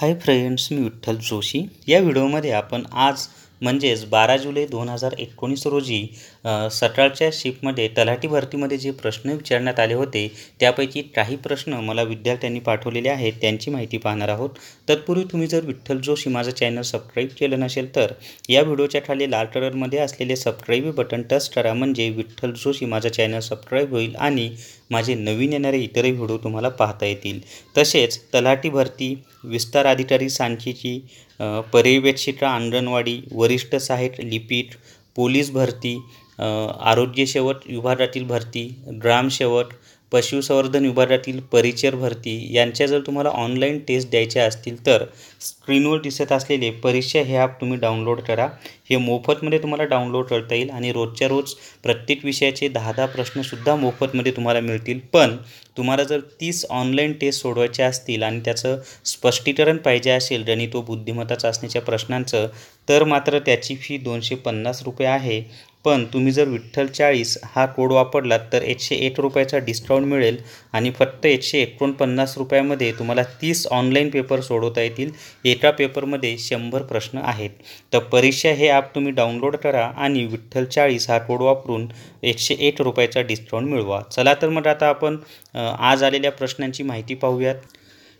हाय friends मी विठ्ठल जोशी या व्हिडिओमध्ये आपण आज म्हणजेच बारा जुलै दोन हजार एकोणीस रोजी सकाळच्या शिफ्टमध्ये तलाठी भरतीमध्ये जे प्रश्न विचारण्यात आले होते त्यापैकी काही प्रश्न मला विद्यार्थ्यांनी पाठवलेले आहेत त्यांची माहिती पाहणार आहोत तत्पूर्वी तुम्ही जर विठ्ठल जोशी माझं चॅनल सबस्क्राईब केलं नसेल तर या व्हिडिओच्या खाली लाल कलरमध्ये असलेले सबस्क्राईब बटन टच करा म्हणजे विठ्ठल जोशी माझं चॅनल सबस्क्राईब होईल आणि माझे नवीन येणारे इतरही व्हिडिओ तुम्हाला पाहता येतील तसेच तलाठी भरती विस्तार अधिकारी सांख्यिकी पर्यवेक्षिका अंगणवाडी वरिष्ठ सहाय्यक लिपीट, पोलीस भरती आरोग्य सेवक विभागातील भरती ग्रामसेवक पशुसंवर्धन विभागातील परिचर भरती यांच्या जर तुम्हाला ऑनलाईन टेस्ट द्यायच्या असतील तर स्क्रीनवर दिसत असलेले परीक्षा हे ॲप तुम्ही डाउनलोड करा हे मोफतमध्ये तुम्हाला डाउनलोड करता येईल आणि रोजच्या रोज प्रत्येक विषयाचे दहा दहा प्रश्नसुद्धा मोफतमध्ये तुम्हाला मिळतील पण तुम्हाला जर तीस ऑनलाईन टेस्ट सोडवायचे असतील आणि त्याचं स्पष्टीकरण पाहिजे असेल गणित व बुद्धिमत्ता चाचणीच्या प्रश्नांचं तर मात्र त्याची फी दोनशे पन्नास रुपये आहे पण तुम्ही जर विठ्ठल चाळीस हा कोड वापरलात तर एकशे एक रुपयाचा डिस्काउंट मिळेल आणि फक्त एकशे एकोणपन्नास रुपयामध्ये तुम्हाला तीस ऑनलाईन पेपर सोडवता येतील एका पेपरमध्ये शंभर प्रश्न आहेत तर परीक्षा हे ॲप तुम्ही डाउनलोड करा आणि विठ्ठल चाळीस हा कोड वापरून एकशे एक रुपयाचा डिस्काउंट मिळवा चला तर मग आता आपण आज आलेल्या प्रश्नांची माहिती पाहूयात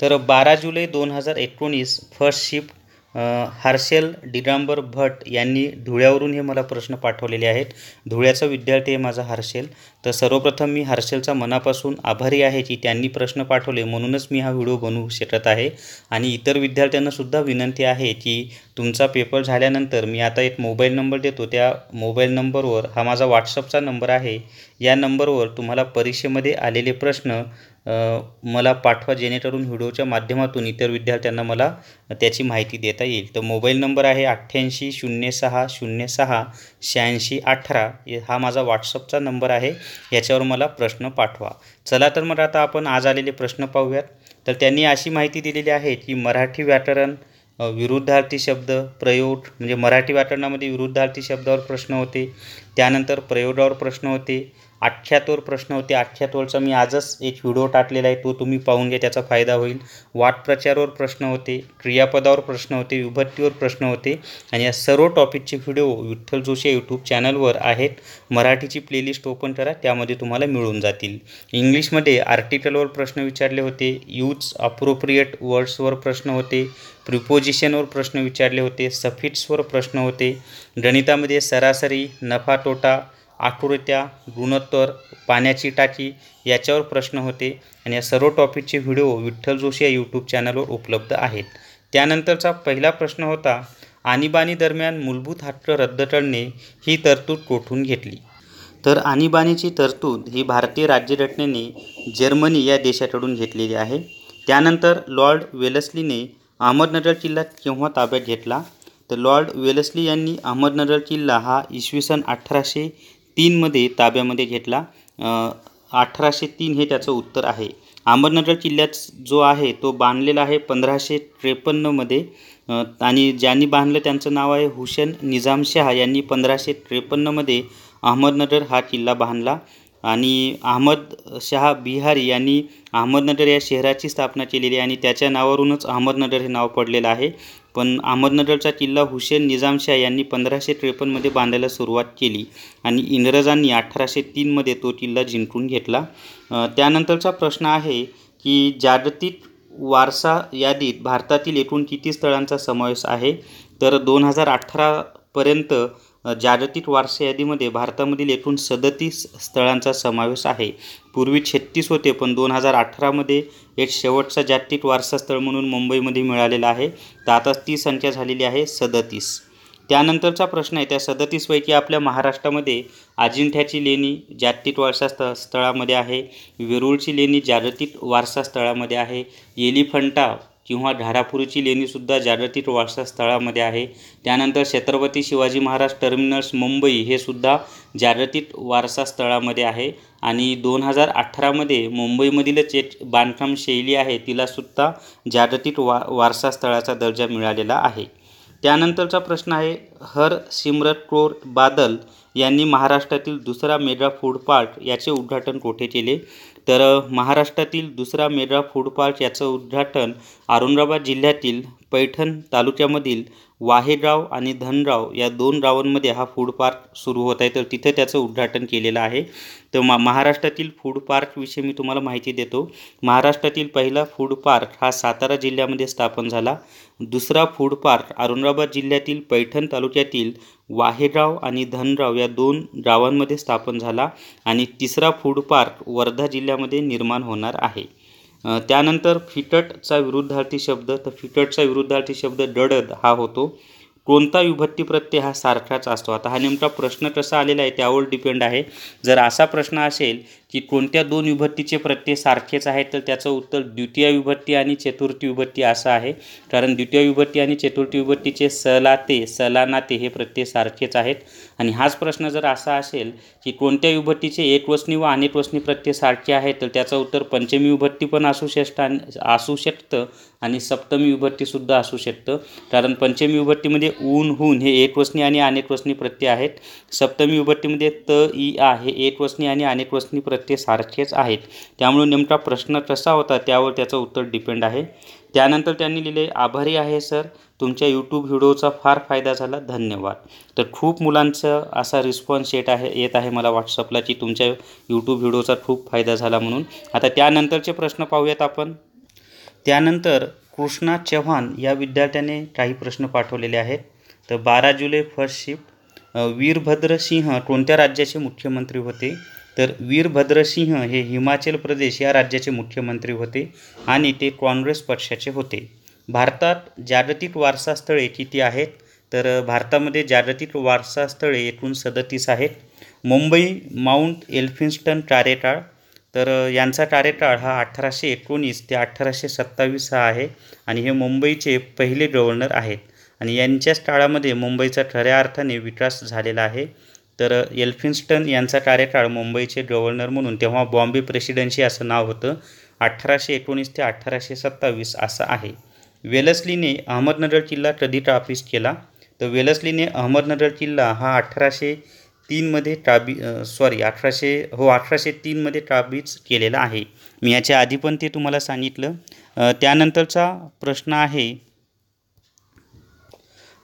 तर बारा जुलै दोन हजार एकोणीस फर्स्ट शिफ्ट हार्शेल डिगांबर भट यांनी धुळ्यावरून हे मला प्रश्न पाठवलेले आहेत धुळ्याचा विद्यार्थी आहे माझा हार्शेल तर सर्वप्रथम मी हार्शेलचा मनापासून आभारी आहे की त्यांनी प्रश्न पाठवले म्हणूनच मी हा व्हिडिओ बनवू शकत आहे आणि इतर विद्यार्थ्यांनासुद्धा विनंती आहे की तुमचा पेपर झाल्यानंतर मी आता एक मोबाईल नंबर देतो त्या मोबाईल नंबरवर हा माझा व्हॉट्सअपचा नंबर आहे या नंबरवर तुम्हाला परीक्षेमध्ये आलेले प्रश्न मला पाठवा जेणेकरून व्हिडिओच्या माध्यमातून इतर विद्यार्थ्यांना मला त्याची माहिती देता येईल तर मोबाईल नंबर आहे अठ्ठ्याऐंशी शून्य सहा शून्य सहा शहाऐंशी अठरा हा माझा व्हॉट्सअपचा नंबर आहे याच्यावर मला प्रश्न पाठवा चला तर मग आता आपण आज आलेले प्रश्न पाहूयात तर त्यांनी अशी माहिती दिलेली आहे की मराठी व्याकरण विरुद्धार्थी शब्द प्रयोग म्हणजे मराठी व्याकरणामध्ये विरुद्धार्थी शब्दावर प्रश्न होते त्यानंतर प्रयोगावर प्रश्न होते आठशयातोर प्रश्न होते आठशयातोरचा मी आजच एक व्हिडिओ टाकलेला आहे तो तुम्ही पाहून घ्या त्याचा फायदा होईल वाटप्रचारावर प्रश्न होते क्रियापदावर प्रश्न होते विभक्तीवर प्रश्न होते आणि या सर्व टॉपिकचे व्हिडिओ विठ्ठल जोशी या यूट्यूब चॅनलवर आहेत मराठीची प्लेलिस्ट ओपन करा त्यामध्ये तुम्हाला मिळून जातील इंग्लिशमध्ये आर्टिकलवर प्रश्न विचारले होते यूज अप्रोप्रिएट वर्ड्सवर प्रश्न होते प्रिपोजिशनवर प्रश्न विचारले होते सफिट्सवर प्रश्न होते गणितामध्ये सरासरी नफा तोटा आकृत्या गुणोत्तर पाण्याची टाकी याच्यावर प्रश्न होते आणि या सर्व टॉपिकचे व्हिडिओ विठ्ठल जोशी या यूट्यूब चॅनलवर उपलब्ध आहेत त्यानंतरचा पहिला प्रश्न होता दरम्यान मूलभूत हक्क रद्द करणे ही तरतूद कोठून घेतली तर आणीबाणीची तरतूद ही भारतीय राज्यघटनेने जर्मनी या देशाकडून घेतलेली आहे त्यानंतर लॉर्ड वेलस्लीने अहमदनगर किल्ला केव्हा ताब्यात घेतला तर लॉर्ड वेलस्ली यांनी अहमदनगर किल्ला हा इसवी सन अठराशे तीनमध्ये ताब्यामध्ये घेतला अठराशे तीन हे त्याचं उत्तर आहे अहमदनगर किल्ल्यात जो आहे तो बांधलेला आहे पंधराशे त्रेपन्नमध्ये आणि ज्यांनी बांधलं त्यांचं नाव आहे हुसेन निजामशहा यांनी पंधराशे त्रेपन्नमध्ये अहमदनगर हा किल्ला बांधला आणि अहमद शाह बिहारी यांनी अहमदनगर या शहराची स्थापना केलेली आहे आणि त्याच्या नावावरूनच अहमदनगर हे नाव पडलेलं आहे पण अहमदनगरचा किल्ला हुसेन निजामशाह यांनी पंधराशे त्रेपन्नमध्ये बांधायला सुरुवात केली आणि इंग्रजांनी अठराशे तीनमध्ये तो किल्ला जिंकून घेतला त्यानंतरचा प्रश्न आहे की जागतिक वारसा यादीत भारतातील एकूण किती स्थळांचा समावेश आहे तर दोन हजार अठरापर्यंत जागतिक वारसा यादीमध्ये भारतामधील एकूण सदतीस स्थळांचा समावेश आहे पूर्वी छत्तीस होते पण दोन हजार अठरामध्ये एक शेवटचा जागतिक वारसा स्थळ म्हणून मुंबईमध्ये मिळालेला आहे तर आता ती संख्या झालेली आहे सदतीस त्यानंतरचा प्रश्न आहे त्या सदतीसपैकी आपल्या महाराष्ट्रामध्ये अजिंठ्याची लेणी जागतिक वारसा स्थ स्थळामध्ये आहे वेरूळची लेणी जागतिक वारसा स्थळामध्ये आहे एलिफंटा किंवा लेणी लेणीसुद्धा जागतिक वारसास्थळामध्ये आहे त्यानंतर छत्रपती शिवाजी महाराज टर्मिनल्स मुंबई हे सुद्धा जागतिक स्थळामध्ये आहे आणि दोन हजार अठरामध्ये मुंबईमधील जे बांधकाम शैली आहे तिलासुद्धा जागतिक वा वारसास्थळाचा दर्जा मिळालेला आहे त्यानंतरचा प्रश्न आहे हर सिमरत कौर बादल यांनी महाराष्ट्रातील दुसरा मेगा फूड पार्क याचे उद्घाटन कोठे केले तर महाराष्ट्रातील दुसरा मेढा फूड पार्क याचं उद्घाटन औरंगाबाद जिल्ह्यातील पैठण तालुक्यामधील वाहेगाव आणि धनराव या दोन गावांमध्ये हा फूड पार्क सुरू होत आहे तर तिथे त्याचं उद्घाटन केलेलं आहे तर मा महाराष्ट्रातील फूड पार्कविषयी मी तुम्हाला माहिती देतो महाराष्ट्रातील पहिला फूड पार्क हा सातारा जिल्ह्यामध्ये स्थापन झाला दुसरा फूड पार्क औरंगाबाद जिल्ह्यातील पैठण तालुक्यातील वाहेगाव आणि धनराव या दोन गावांमध्ये स्थापन झाला आणि तिसरा फूड पार्क वर्धा जिल्ह्यात त्यामध्ये निर्माण होणार आहे त्यानंतर फिटटचा विरुद्धार्थी शब्द तर फिटटचा विरुद्धार्थी शब्द डडद हा होतो कोणता विभक्ती प्रत्यय हा सारखाच असतो आता हा नेमका प्रश्न कसा आलेला आहे त्यावर डिपेंड आहे जर असा प्रश्न असेल की कोणत्या दोन विभक्तीचे प्रत्यय सारखेच आहेत तर त्याचं उत्तर द्वितीय विभक्ती आणि चतुर्थी विभक्ती असं आहे कारण द्वितीय विभक्ती आणि चतुर्थी विभक्तीचे सलाते सलानाते हे प्रत्यय सारखेच आहेत आणि हाच प्रश्न जर असा असेल की कोणत्या विभक्तीचे एकवसनी व अनेकवसनी प्रत्यय सारखे आहेत तर त्याचं उत्तर पंचमी विभक्ती पण असू शकत असू शकतं आणि सप्तमी विभक्तीसुद्धा असू शकतं कारण पंचमी विभक्तीमध्ये ऊन हून हे एकवसनी आणि अनेकवसनी प्रत्यय आहेत सप्तमी विभक्तीमध्ये त ई आ हे एकवसनी आणि अनेकवसनी प्रत्यय ते सारखेच आहेत त्यामुळे नेमका प्रश्न कसा होता त्यावर त्याचं उत्तर डिपेंड आहे त्यानंतर त्यांनी लिहिले आभारी आहे सर तुमच्या यूट्यूब व्हिडिओचा फार फायदा झाला धन्यवाद तर खूप मुलांचं असा रिस्पॉन्स येत आहे येत आहे मला व्हॉट्सअपला की तुमच्या यूट्यूब व्हिडिओचा खूप फायदा झाला म्हणून आता त्यानंतरचे प्रश्न पाहूयात आपण त्यानंतर कृष्णा चव्हाण या विद्यार्थ्याने काही प्रश्न पाठवलेले आहेत तर बारा जुलै फर्स्ट शिफ्ट वीरभद्र सिंह कोणत्या राज्याचे मुख्यमंत्री होते तर वीरभद्र सिंह हे हिमाचल प्रदेश या राज्याचे मुख्यमंत्री होते आणि ते काँग्रेस पक्षाचे होते भारतात जागतिक वारसास्थळे किती आहेत तर भारतामध्ये जागतिक वारसास्थळे एकूण सदतीस आहेत मुंबई माउंट एल्फिन्स्टन कार्यकाळ तर यांचा कार्यकाळ हा अठराशे एकोणीस ते अठराशे सत्तावीस हा आहे आणि हे मुंबईचे पहिले गव्हर्नर आहेत आणि यांच्याच काळामध्ये मुंबईचा खऱ्या अर्थाने विकास झालेला आहे तर एल्फिन्स्टन यांचा कार्यकाळ मुंबईचे गव्हर्नर म्हणून तेव्हा बॉम्बे प्रेसिडेन्सी असं नाव होतं अठराशे एकोणीस ते अठराशे सत्तावीस असं आहे वेलस्लीने अहमदनगर किल्ला कधी काबीज केला तर वेलस्लीने अहमदनगर किल्ला हा अठराशे तीनमध्ये काबी सॉरी अठराशे हो अठराशे तीनमध्ये काबीज केलेला आहे मी याच्या आधी पण ते तुम्हाला सांगितलं त्यानंतरचा प्रश्न आहे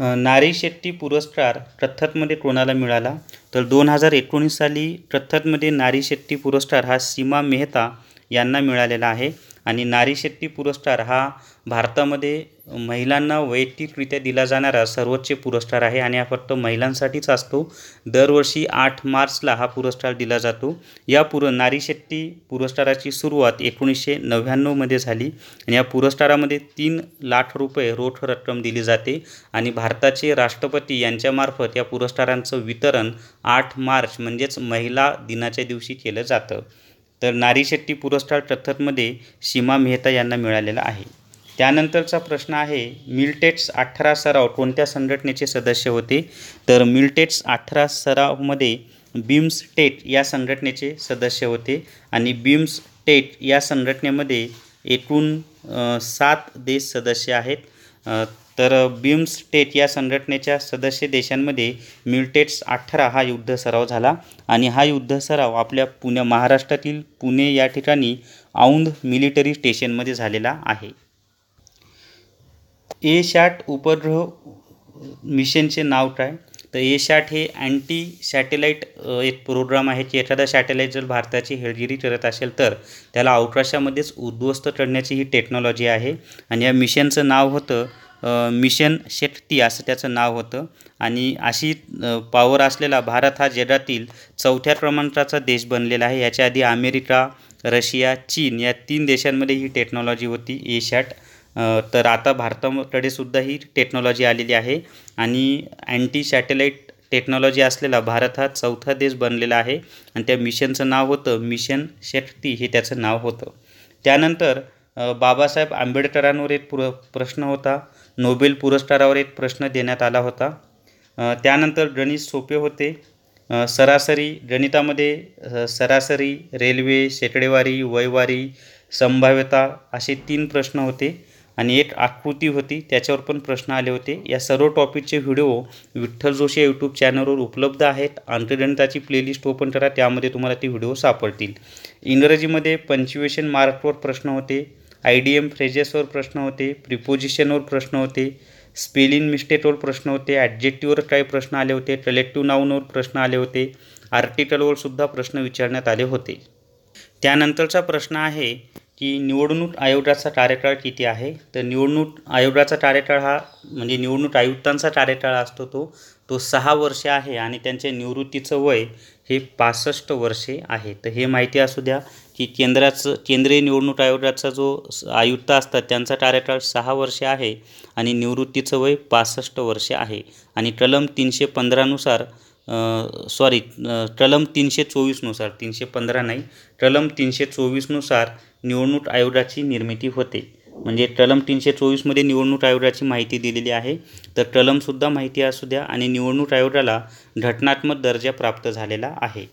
नारी शेट्टी पुरस्कार कथ्थकमध्ये कोणाला मिळाला तर दोन हजार एकोणीस साली कथ्थकमध्ये नारी शेट्टी पुरस्कार हा सीमा मेहता यांना मिळालेला आहे आणि नारी शक्ती पुरस्कार हा भारतामध्ये महिलांना वैयक्तिकरित्या दिला जाणारा सर्वोच्च पुरस्कार आहे आणि हा फक्त महिलांसाठीच असतो दरवर्षी आठ मार्चला हा पुरस्कार दिला जातो या पुर नारी शक्ती पुरस्काराची सुरुवात एकोणीसशे नव्याण्णवमध्ये झाली आणि या पुरस्कारामध्ये तीन लाख रुपये रोख रक्कम दिली जाते आणि भारताचे राष्ट्रपती यांच्यामार्फत या पुरस्कारांचं वितरण आठ मार्च म्हणजेच महिला दिनाच्या दिवशी केलं जातं तर नारी शेट्टी पुरस्कार कथ्थकमध्ये सीमा मेहता यांना मिळालेला आहे त्यानंतरचा प्रश्न आहे मिल्टेट्स अठरा सराव कोणत्या संघटनेचे सदस्य होते तर मिल्टेट्स अठरा सरावमध्ये बीम्स टेट या संघटनेचे सदस्य होते आणि बीम्स टेट या संघटनेमध्ये एकूण सात देश सदस्य आहेत तर टेट या संघटनेच्या सदस्य देशांमध्ये मिल्टेट्स अठरा हा युद्ध सराव झाला आणि हा युद्ध सराव आपल्या पुण्या महाराष्ट्रातील पुणे या ठिकाणी औंध मिलिटरी स्टेशनमध्ये झालेला आहे ए शॅट उपग्रह मिशनचे नाव काय तर ए शॅट हे अँटी सॅटेलाईट एक प्रोग्राम आहे की एखादा सॅटेलाईट जर भारताची हेळगिरी करत असेल तर त्याला अवकाशामध्येच उद्ध्वस्त करण्याची ही टेक्नॉलॉजी आहे आणि या मिशनचं नाव होतं मिशन शेट्टी असं त्याचं नाव होतं आणि अशी पॉवर असलेला भारत हा जगातील चौथ्या क्रमांकाचा देश बनलेला आहे याच्या आधी अमेरिका रशिया चीन या तीन देशांमध्ये ही टेक्नॉलॉजी होती एशॅट तर आता भारताकडे सुद्धा ही टेक्नॉलॉजी आलेली आहे आणि अँटी सॅटेलाईट टेक्नॉलॉजी असलेला भारत हा चौथा देश बनलेला आहे आणि त्या मिशनचं नाव होतं मिशन शेट्टी हे त्याचं नाव होतं त्यानंतर बाबासाहेब आंबेडकरांवर एक पुर प्रश्न होता नोबेल पुरस्कारावर एक प्रश्न देण्यात आला होता त्यानंतर गणित सोपे होते सरासरी गणितामध्ये सरासरी रेल्वे शेकडेवारी वयवारी संभाव्यता असे तीन प्रश्न होते आणि एक आकृती होती त्याच्यावर पण प्रश्न आले होते या सर्व टॉपिकचे व्हिडिओ विठ्ठल जोशी यूट्यूब चॅनलवर उपलब्ध आहेत आंतरगणिताची प्लेलिस्ट ओपन करा त्यामध्ये तुम्हाला ते व्हिडिओ सापडतील इंग्रजीमध्ये पंचवेशन मार्कवर प्रश्न होते आय फ्रेजेसवर प्रश्न होते प्रिपोजिशनवर प्रश्न होते स्पेलिंग मिस्टेकवर प्रश्न होते ॲडजेक्टिव्हवर काही प्रश्न आले होते कलेक्टिव्ह नाऊनवर प्रश्न आले होते आर्टिकलवर सुद्धा प्रश्न विचारण्यात आले होते त्यानंतरचा प्रश्न आहे की निवडणूक आयोगाचा कार्यकाळ किती आहे तर निवडणूक आयोगाचा कार्यकाळ हा म्हणजे निवडणूक आयुक्तांचा कार्यकाळ असतो तो तो सहा वर्षे आहे आणि त्यांचे निवृत्तीचं वय हे पासष्ट वर्षे आहे तर हे माहिती असू द्या की केंद्राचं केंद्रीय निवडणूक आयोगाचा जो आयुक्त असतात त्यांचा कार्यकाळ सहा वर्षे आहे आणि निवृत्तीचं वय पासष्ट वर्षे आहे आणि कलम तीनशे पंधरानुसार सॉरी कलम तीनशे चोवीसनुसार तीनशे पंधरा नाही कलम तीनशे चोवीसनुसार निवडणूक आयोगाची निर्मिती होते म्हणजे कलम तीनशे चोवीसमध्ये निवडणूक आयोगाची माहिती दिलेली आहे तर कलमसुद्धा माहिती असू द्या आणि निवडणूक आयोगाला घटनात्मक दर्जा प्राप्त झालेला आहे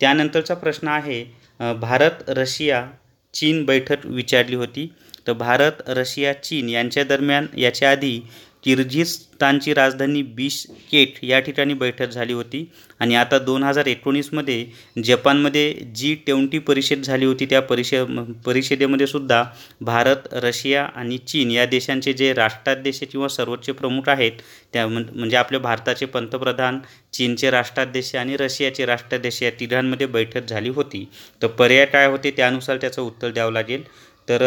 त्यानंतरचा प्रश्न आहे भारत रशिया चीन बैठक विचारली होती तर भारत रशिया चीन यांच्या दरम्यान याच्या आधी किर्गिजस्तानची राजधानी बिश्केक या ठिकाणी बैठक झाली होती आणि आता दोन हजार एकोणीसमध्ये जपानमध्ये जी ट्वेंटी परिषद झाली होती त्या परिषे परिषदेमध्ये सुद्धा भारत रशिया आणि चीन या देशांचे जे राष्ट्राध्यक्ष किंवा सर्वोच्च प्रमुख आहेत त्या म्हणजे आपल्या भारताचे पंतप्रधान चीनचे राष्ट्राध्यक्ष आणि रशियाचे राष्ट्राध्यक्ष या तिघांमध्ये बैठक झाली होती तर पर्याय काय होते त्यानुसार त्याचं उत्तर द्यावं लागेल तर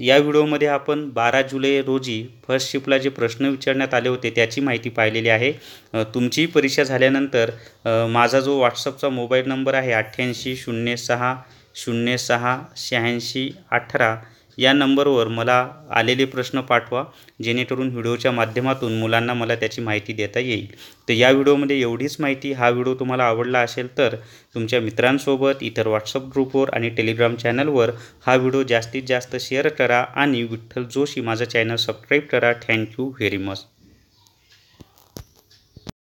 या व्हिडिओमध्ये आपण बारा जुलै रोजी फर्स्ट शिफ्टला जे प्रश्न विचारण्यात आले होते त्याची माहिती पाहिलेली आहे तुमचीही परीक्षा झाल्यानंतर माझा जो व्हॉट्सअपचा मोबाईल नंबर आहे अठ्ठ्याऐंशी शून्य सहा शून्य सहा शहाऐंशी अठरा या नंबरवर मला आलेले प्रश्न पाठवा जेणेकरून व्हिडिओच्या माध्यमातून मुलांना मला त्याची माहिती देता येईल तर या व्हिडिओमध्ये एवढीच माहिती हा व्हिडिओ तुम्हाला आवडला असेल तर तुमच्या मित्रांसोबत इतर व्हॉट्सअप ग्रुपवर आणि टेलिग्राम चॅनलवर हा व्हिडिओ जास्तीत जास्त शेअर करा आणि विठ्ठल जोशी माझं चॅनल सबस्क्राईब करा थँक्यू व्हेरी मच